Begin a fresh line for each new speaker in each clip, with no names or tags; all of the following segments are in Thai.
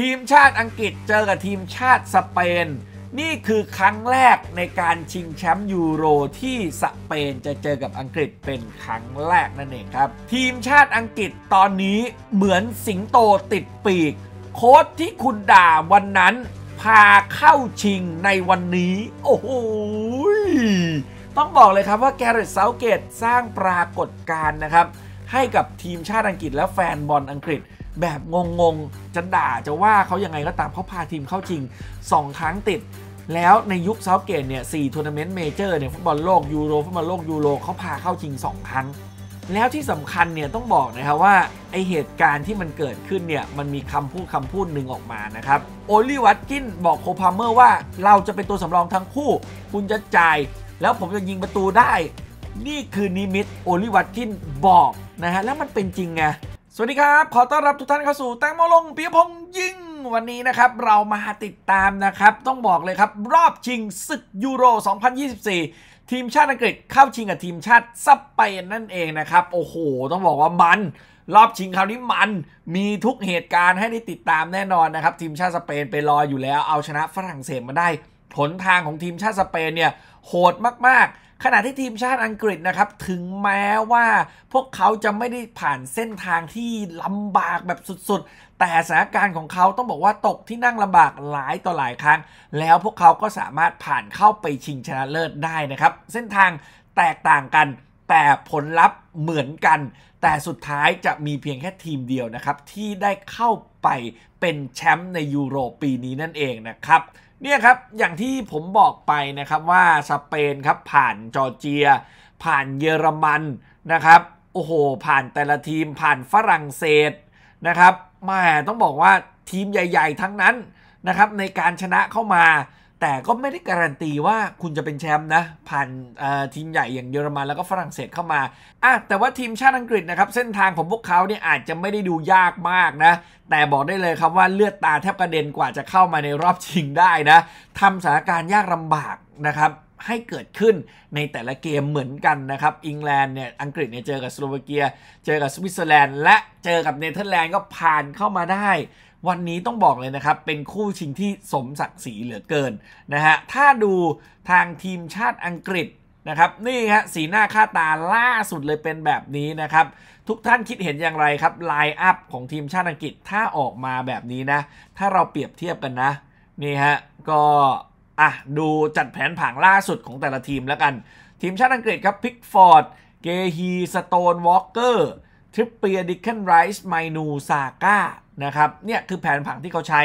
ทีมชาติอังกฤษเจอกับทีมชาติสเปน นี่คือครั้งแรกในการชิงแชมป์ยูโรที่สเปนจะเจอกับอังกฤษเป็นครั้งแรกนั่นเองครับ ทีมชาติอังกฤษตอนนี้เหมือนสิงโตติดปีก โค้ชที่คุณด่าวันนั้นพาเข้าชิงในวันนี้ โอ้โหต้องบอกเลยครับว่าแกเรตเซาเกต สร้างปรากฏการณ์นะครับ ให้กับทีมชาติอังกฤษและแฟนบอลอังกฤษแบบงงๆจะด่าจะว่าเขายังไงก็ตามเขาพาทีมเข้าชิง 2 ครั้งติด แล้วในยุคเซาเกตเนี่ยสี่ทัวร์นาเมนต์เมเจอร์เนี่ยฟุตบอลโลกยูโรฟุตบอลโลกยูโรเขาพาเข้าชิง2ครั้ง แล้วที่สำคัญเนี่ยต้องบอกนะครับว่า ไอเหตุการณ์ที่มันเกิดขึ้นเนี่ยมันมีคำพูดคำพูดหนึ่งออกมานะครับโอลิวัตกินบอกโคพาเมอร์ว่าเราจะเป็นตัวสำรองทั้งคู่คุณจะจ่าย แล้วผมจะยิงประตูได้ นี่คือนิมิตโอลิวัตกินบอกนะฮะแล้วมันเป็นจริงไงสวัสดีครับขอต้อนรับทุกท่านเข้าสู่แตงโมลงปีพงยิ่งวันนี้นะครับเรามาติดตามนะครับ ต้องบอกเลยครับรอบชิงศึกยูโร 2024 ทีมชาติอังกฤษเข้าชิงกับทีมชาติสเปนนั่นเองนะครับ โอ้โหต้องบอกว่ามันรอบชิงคราวนี้มัน มีทุกเหตุการณ์ให้ได้ติดตามแน่นอนนะครับทีมชาติสเปนไปรออยู่แล้วเอาชนะฝรั่งเศสมาได้ผลทางของทีมชาติสเปนเนี่ยโหดมากๆขณะที่ทีมชาติอังกฤษนะครับถึงแม้ว่าพวกเขาจะไม่ได้ผ่านเส้นทางที่ลำบากแบบสุดๆ แต่สถานการณ์ของเขาต้องบอกว่าตกที่นั่งลำบากหลายต่อหลายครั้ง แล้วพวกเขาก็สามารถผ่านเข้าไปชิงชนะเลิศได้นะครับ เส้นทางแตกต่างกันแต่ผลลัพธ์เหมือนกัน แต่สุดท้ายจะมีเพียงแค่ทีมเดียวนะครับที่ได้เข้าไปเป็นแชมป์ในยูโรปีนี้นั่นเองนะครับเนี่ยครับ อย่างที่ผมบอกไปนะครับว่าสเปนครับ ผ่านจอร์เจีย ผ่านเยอรมัน นะครับ โอ้โห ผ่านแต่ละทีมผ่านฝรั่งเศสนะครับแม่ต้องบอกว่าทีมใหญ่ ๆ ทั้งนั้น นะครับ ในการชนะเข้ามาแต่ก็ไม่ได้การันตี ว่าคุณจะเป็นแชมป์นะผ่านทีมใหญ่อย่างเยอรมัน แล้วก็ฝรั่งเศสเข้ามาอ่ะแต่ว่าทีมชาติอังกฤษนะครับเส้นทางของพวกเขาเนี่ยอาจจะไม่ได้ดูยากมากนะแต่บอกได้เลยครับว่าเลือดตาแทบกระเด็นกว่าจะเข้ามาในรอบชิงได้นะทำสถานการณ์ยากลำบากนะครับให้เกิดขึ้นในแต่ละเกมเหมือนกันนะครับอังกฤษเนี่ยอังกฤษเนี่ยเจอกับสโลวาเกียเจอกับสวิตเซอร์แลนด์ และเจอกับเนเธอร์แลนด์ก็ผ่านเข้ามาได้วันนี้ต้องบอกเลยนะครับเป็นคู่ชิงที่สมศักดิ์ศรีเหลือเกินนะฮะถ้าดูทางทีมชาติอังกฤษนะครับนี่ฮะสีหน้าค่าตาล่าสุดเลยเป็นแบบนี้นะครับทุกท่านคิดเห็นอย่างไรครับไลน์อัพของทีมชาติอังกฤษถ้าออกมาแบบนี้นะถ้าเราเปรียบเทียบกันนะนี่ฮะก็อ่ะดูจัดแผนผังล่าสุดของแต่ละทีมแล้วกันทีมชาติอังกฤษครับพิกฟอร์ดเกฮีสโตนวอล์กเกอร์ทริปเปียดิคเคนไรส์ไมนูซาก้านะครับ เนี่ยคือแผนผังที่เขาใช้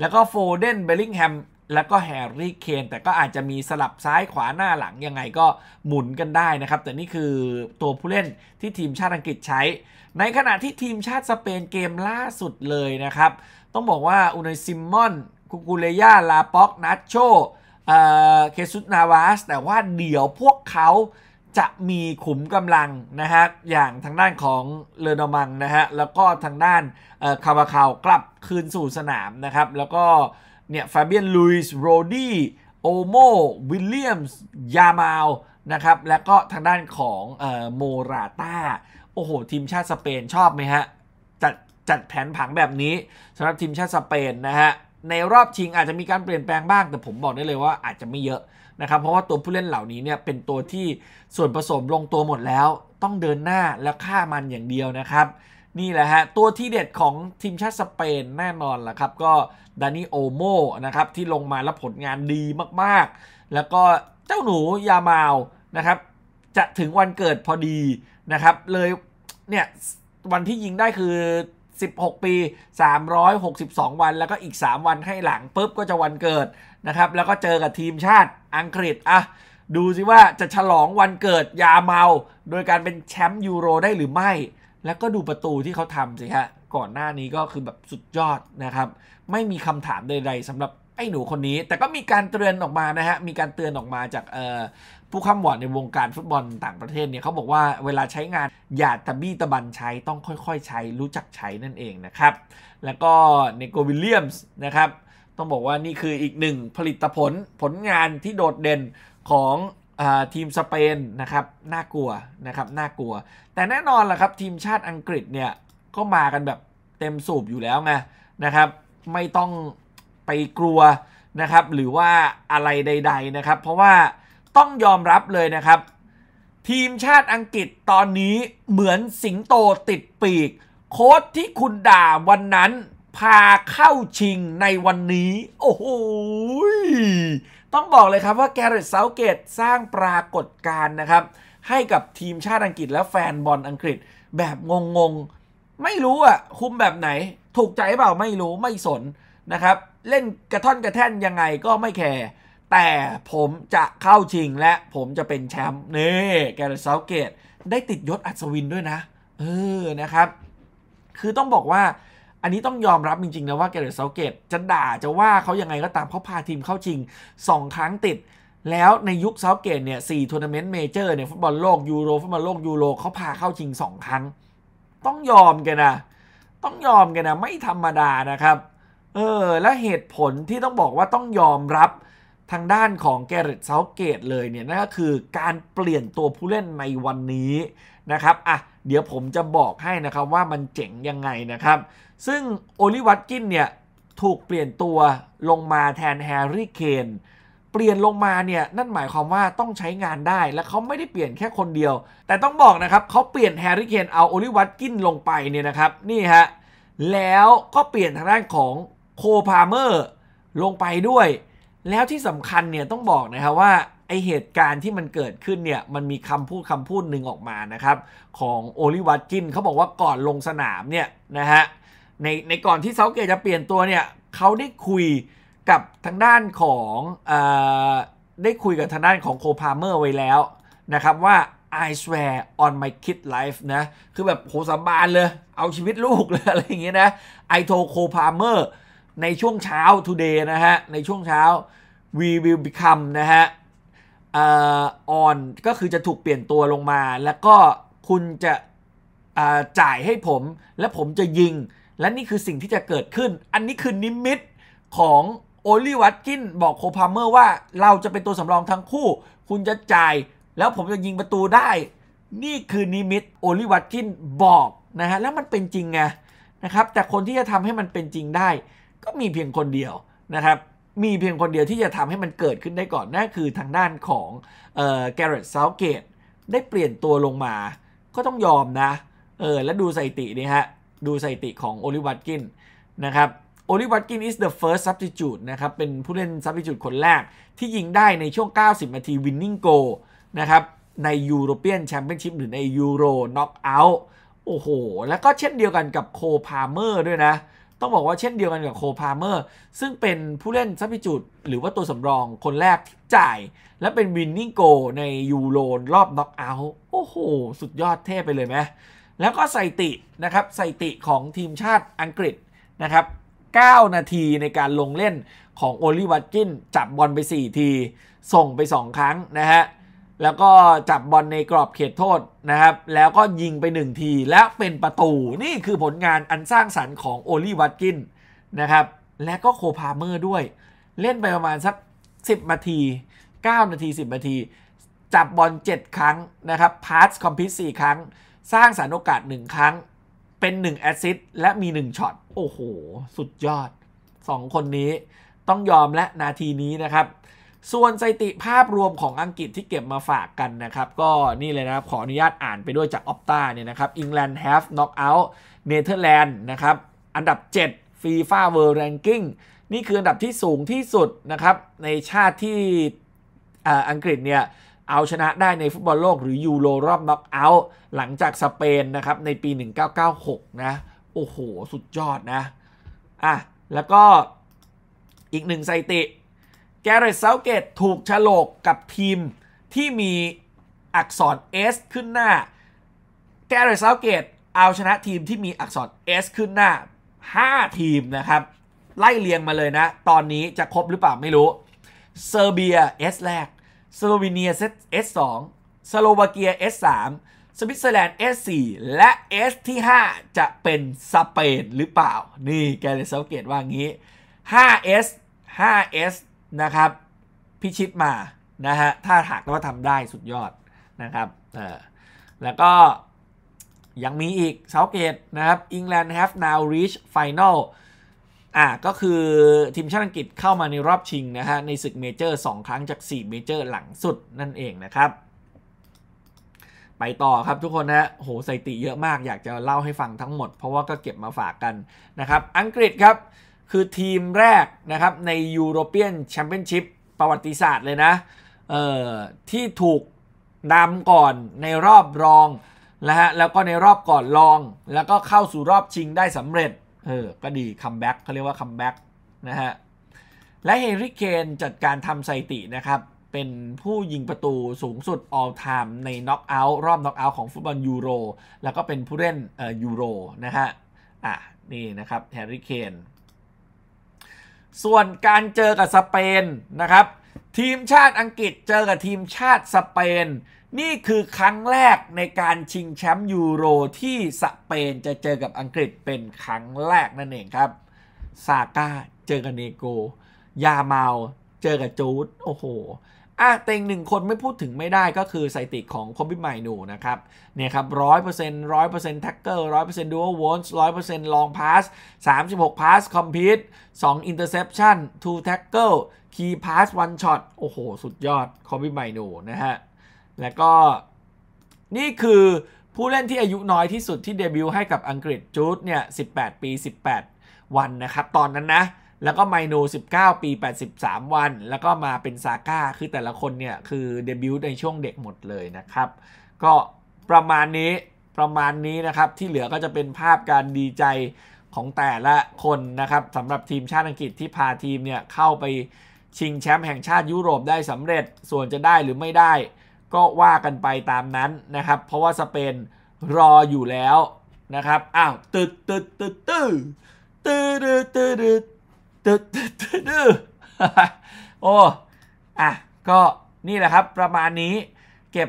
แล้วก็โฟเดนเบลลิงแฮม แล้วก็แฮร์รี่เคน แต่ก็อาจจะมีสลับซ้ายขวาหน้าหลังยังไงก็หมุนกันได้นะครับ แต่นี่คือตัวผู้เล่นที่ทีมชาติอังกฤษใช้ ในขณะที่ทีมชาติสเปนเกมล่าสุดเลยนะครับ ต้องบอกว่าอุนยซิมมอนคุกูเลยาลาป็อกนัชโชเคซุตนาวาสแต่ว่าเดี๋ยวพวกเขาจะมีขุมกำลังนะฮะอย่างทางด้านของเลอนอมังนะฮะแล้วก็ทางด้านคาร์บาคาวกลับคืนสู่สนามนะครับแล้วก็เนี่ยฟาเบียนลุยส์โรดี้โอโมวิลเลียมส์ยามาลนะครับแล้วก็ทางด้านของโมราตาโอ้โหทีมชาติสเปนชอบไหมฮะจัดจัดแผนผังแบบนี้สำหรับทีมชาติสเปนนะฮะในรอบชิงอาจจะมีการเปลี่ยนแปลงบ้าง แต่ผมบอกได้เลยว่าอาจจะไม่เยอะนะครับเพราะว่าตัวผู้เล่นเหล่านี้เนี่ยเป็นตัวที่ส่วนผสมลงตัวหมดแล้วต้องเดินหน้าแล้วฆ่ามันอย่างเดียวนะครับ นี่แหละฮะตัวที่เด็ดของทีมชาติสเปนแน่นอนล่ะครับก็ดานิโอโมนะครับที่ลงมาแล้วผลงานดีมากๆ แล้วก็เจ้าหนูยามาวนะครับ จะถึงวันเกิดพอดีนะครับเลยเนี่ย วันที่ยิงได้คือ16 ปี 362 วัน แล้วก็อีก 3 วันให้หลังปุ๊บก็จะวันเกิดนะครับ แล้วก็เจอกับทีมชาติอังกฤษอ่ะดูซิว่าจะฉลองวันเกิดยาเมา โดยการเป็นแชมป์ยูโร ได้หรือไม่ แล้วก็ดูประตูที่เขาทำสิฮะ ก่อนหน้านี้ก็คือแบบสุดยอดนะครับ ไม่มีคำถามใด ๆสำหรับไอ้หนูคนนี้ แต่ก็มีการเตือนออกมานะฮะมีการเตือนออกมาจากผู้ข้ามวอดในวงการฟุตบอลต่างประเทศเนี่ยเขาบอกว่าเวลาใช้งานอย่าตะบี้ตะบันใช้ต้องค่อยๆใช้รู้จักใช้นั่นเองนะครับ แล้วก็เนโกวิลเลียมส์นะครับต้องบอกว่านี่คืออีกหนึ่งผลิตผลผลงานที่โดดเด่นของทีมสเปนนะครับน่ากลัวนะครับน่ากลัว แต่แน่นอนลหะครับทีมชาติอังกฤษเนี่ยก็มากันแบบเต็มสูบอยู่แล้วไงนะครับไม่ต้องไปกลัวนะครับหรือว่าอะไรใดๆนะครับ เพราะว่าต้องยอมรับเลยนะครับ ทีมชาติอังกฤษตอนนี้เหมือนสิงโตติดปีก โค้ดที่คุณด่าวันนั้น พาเข้าชิงในวันนี้ โอ้โหต้องบอกเลยครับว่าแกเรตเซาเกต สร้างปรากฏการณ์นะครับ ให้กับทีมชาติอังกฤษและแฟนบอลอังกฤษแบบงงๆ ไม่รู้อ่ะ คุมแบบไหน ถูกใจเปล่าไม่รู้ไม่สนนะครับเล่นกระท่อนกระแท่นยังไงก็ไม่แคร์แต่ผมจะเข้าชิงและผมจะเป็นแชมป์นี่แกรตเซาเกต ได้ติดยศอัศวินด้วยนะเออนะครับ คือต้องบอกว่า อันนี้ต้องยอมรับจริงๆนะว่าแกรตเซาเกตจะด่า จะว่าเขายังไงก็ตามเขาพาทีมเข้าชิง 2 ครั้งติด แล้วในยุคเซาเกตเนี่ยสี่ทัวร์นาเมนต์เมเจอร์เนี่ยฟุตบอลโลกยูโรฟุตบอลโลกยูโรเขาพาเข้าชิง 2 ครั้ง ต้องยอมกันนะต้องยอมกันนะไม่ธรรมดานะครับเออและเหตุผลที่ต้องบอกว่าต้องยอมรับทางด้านของแกเรตเซาเกตเลยเนี่ยนั่นก็คือการเปลี่ยนตัวผู้เล่นในวันนี้นะครับอ่ะเดี๋ยวผมจะบอกให้นะครับว่ามันเจ๋งยังไงนะครับซึ่งโอลิวัตกินเนี่ยถูกเปลี่ยนตัวลงมาแทนแฮร์รี่เคนเปลี่ยนลงมาเนี่ยนั่นหมายความว่าต้องใช้งานได้และเขาไม่ได้เปลี่ยนแค่คนเดียว แต่ต้องบอกนะครับเขาเปลี่ยนแฮร์รี่เคนเอาโอลิวัตกิน ลงไปเนี่ยนะครับนี่ฮะแล้วก็เปลี่ยนทางด้านของโคพาเมอร์ลงไปด้วย แล้วที่สำคัญเนี่ยต้องบอกนะครับว่าไอเหตุการณ์ที่มันเกิดขึ้นเนี่ยมันมีคำพูดคำพูดหนึ่งออกมานะครับ ของโอลิวัตกินเขาบอกว่าก่อนลงสนามเนี่ยนะฮะในในก่อนที่เซาเกตจะเปลี่ยนตัวเนี่ยเขาได้คุยกับทางด้านของอได้คุยกับทางด้านของโคพาเมอร์ไว้แล้ว นะครับว่า I swear on my kid life นะคือแบบโหสาบานเลยเอาชีวิตลูกเลยอะไรอย่างเงี้ยนะ I told c o Palmer ในช่วงเช้า today นะฮะ ในช่วงเช้า we will become นะฮะออน ก็คือจะถูกเปลี่ยนตัวลงมา แล้วก็คุณจะจ่ายให้ผมและผมจะยิง และนี่คือสิ่งที่จะเกิดขึ้น อันนี้คือนิมิตของโอลิวัตกินบอกโคพาเมอร์ว่าเราจะเป็นตัวสำรองทั้งคู่ คุณจะจ่ายแล้วผมจะยิงประตูได้ นี่คือนิมิตโอลิวัตกินบอกนะฮะแล้วมันเป็นจริงไงนะครับแต่คนที่จะทำให้มันเป็นจริงได้ก็มีเพียงคนเดียวนะครับ มีเพียงคนเดียวที่จะทำให้มันเกิดขึ้นได้ก่อน นั่นคือทางด้านของแกเรตเซาเกตได้เปลี่ยนตัวลงมา ก็ต้องยอมนะ เออ และดูสถิตินี่ฮะ ดูสถิติของโอลิวัตกินนะครับ โอลิวัตกิน is the first substitute นะครับ เป็นผู้เล่น substitute คนแรก ที่ยิงได้ในช่วง 90 นาที winning goal นะครับ ในยูโรเปียนแชมเปี้ยนชิพหรือในยูโร knock out โอ้โห แล้วก็เช่นเดียวกันกับโคพาเมอร์ด้วยนะต้องบอกว่าเช่นเดียวกันกับโคพาเมอร์ ซึ่งเป็นผู้เล่นซับพิจูดหรือว่าตัวสำรองคนแรกที่จ่าย และเป็นวินนิ่งโกในยูโรรอบน็อกเอาท์โอ้โห สุดยอดเท่ไปเลยไหมแล้วก็ใส่ตินะครับใส่ติของทีมชาติอังกฤษนะครับ 9 นาทีในการลงเล่นของโอลิวัตกินจับบอลไป 4 ที ส่งไป 2 ครั้งนะฮะแล้วก็จับบอลในกรอบเขตโทษนะครับ แล้วก็ยิงไปหนึ่งที และเป็นประตูนี่คือผลงานอันสร้างสรรค์ของโอลีวัตกินนะครับ และก็โคพาเมอร์ด้วย เล่นไปประมาณสัก10นาที 9 นาที 10นาที จับบอล7ครั้งนะครับพาสคอมพิส4ครั้ง สร้างสารโอกาส 1 ครั้ง เป็น1แอสซิสต์และมี 1ช็อต โอ้โห สุดยอด 2 คนนี้ต้องยอมและนาทีนี้นะครับส่วนสถิติภาพรวมของอังกฤษที่เก็บมาฝากกันนะครับ ก็นี่เลยนะครับ ขออนุญาตอ่านไปด้วยจากออปต้าเนี่ยนะครับอังกฤษ have knockout เนเธอร์แลนด์นะครับ อันดับ 7 FIFA World Ranking นี่คืออันดับที่สูงที่สุดนะครับ ในชาติที่อังกฤษเนี่ย เอาชนะได้ในฟุตบอลโลกหรือยูโรรอบน็อกเอาท์หลังจากสเปนนะครับ ในปี 1996 นะ โอ้โหสุดยอดนะอ่ะแล้วก็อีกหนึ่งสถิติแกเรตเซาเกตถูกฉลกกับทีมที่มีอักษร S ขึ้นหน้า แกเรตเซาเกต เอาชนะทีมที่มีอักษร S ขึ้นหน้า 5 ทีมนะครับไล่เรียงมาเลยนะ ตอนนี้จะครบหรือเปล่าไม่รู้เซอร์เบีย S แรกสโลวีเนีย S 2สโลวาเกีย S 3สวิตเซอร์แลนด์ S 4และ S ที่ 5 จะเป็นสเปนหรือเปล่านี่แกเรตเซาเกตว่างี้ 5S 5S นะครับพิชิตมานะฮะ ถ้าหากว่าทำได้สุดยอดนะครับแล้วก็ ยังมีอีกเซาเกตนะครับ England have now reached final อ่ะก็คือ ทีมชาติอังกฤษเข้ามาในรอบชิงนะฮะ ในศึกเมเจอร์ 2 ครั้งจาก 4 เมเจอร์หลังสุด นั่นเองนะครับ ไปต่อครับทุกคนนะโหสถิติเยอะมากอยากจะเล่าให้ฟังทั้งหมด เพราะว่าก็เก็บมาฝากกันนะครับอังกฤษครับคือทีมแรกนะครับ ในยูโรเปียนแชมเปี้ยนชิพประวัติศาสตร์เลยนะเอ่อที่ถูกนำก่อนในรอบรองนะฮะแล้วก็ในรอบก่อนรองแล้วก็เข้าสู่รอบชิงได้สำเร็จเออก็ดีคัมแบ็กเขาเรียกว่าคัมแบ็กนะฮะ และเฮนริเคนจัดการทำสถิตินะครับ เป็นผู้ยิงประตูสูงสุด all time ในน็อกเอาท์รอบน็อกเอาท์ของฟุตบอลยูโร แล้วก็เป็นผู้เล่นเอ่อยูโร นะฮะอ่ะนี่นะครับแฮร์รี่เคนส่วนการเจอกับสเปนนะครับ ทีมชาติอังกฤษเจอกับทีมชาติสเปน นี่คือครั้งแรกในการชิงแชมป์ยูโรที่สเปนจะเจอกับอังกฤษเป็นครั้งแรกนั่นเองครับซาก้าเจอกับเนโกยาเมาเจอกับจูดโอ้โหอ่ะเต็งหนึ่งคนไม่พูดถึงไม่ได้ก็คือสถิติของคอมพิวไมนูนะครับ เนี่ยครับร้อยเปอร์เซ็นต์ร้อยเปอร์เซ็นต์แท็กเกอร์ร้อยเปอร์เซ็นต์ดูวอนส์ร้อยเปอร์เซ็นต์ลองพาสสามสิบหกพาส คอมพิวสองอินเตอร์เซปชั่นทูแท็กเกอร์คีพาสวันช็อต โอ้โห สุดยอดคอมพิวไมนูนะฮะ แล้วก็ นี่คือผู้เล่นที่อายุน้อยที่สุดที่เดบิวต์ให้กับอังกฤษจูดเนี่ยสิบแปดปีสิบแปดวันนะครับตอนนั้นนะแล้วก็ไมโน19 ปี 83 วัน แล้วก็มาเป็นซาก้าคือแต่ละคนเนี่ยคือเดบิวต์ในช่วงเด็กหมดเลยนะครับ ก็ประมาณนี้ประมาณนี้นะครับ ที่เหลือก็จะเป็นภาพการดีใจของแต่ละคนนะครับสำหรับทีมชาติอังกฤษที่พาทีมเนี่ย เข้าไปชิงแชมป์แห่งชาติยุโรปได้สำเร็จส่วนจะได้หรือไม่ได้ ก็ว่ากันไปตามนั้นนะครับเพราะว่าสเปนรออยู่แล้วนะครับอ้าวตึ๊ดตึ๊ดตึ๊ดตึ๊ดตึ๊ดตึ๊ดตึ๊ดตึ๊ดตึ๊ดโอ้ อ่ะ ก็นี่แหละครับ ประมาณนี้เก็บ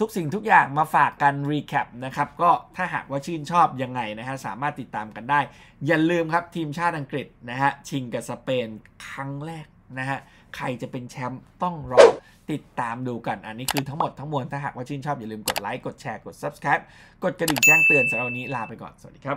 ทุกสิ่งทุกอย่างมาฝากกันรีแคปนะครับก็ ถ้าหากว่าชื่นชอบยังไงนะฮะ สามารถติดตามกันได้ อย่าลืมครับ ทีมชาติอังกฤษ นะฮะ ชิงกับสเปนครั้งแรกนะฮะ ใครจะเป็นแชมป์ต้องรอ ติดตามดูกัน อันนี้คือ ทั้งหมดทั้งมวลถ้าหากว่าชื่นชอบอย่าลืมกดไลค์กดแชร์กด subscribe กดกระดิ่งแจ้งเตือนสำหรับวันนี้ลาไปก่อนสวัสดีครับ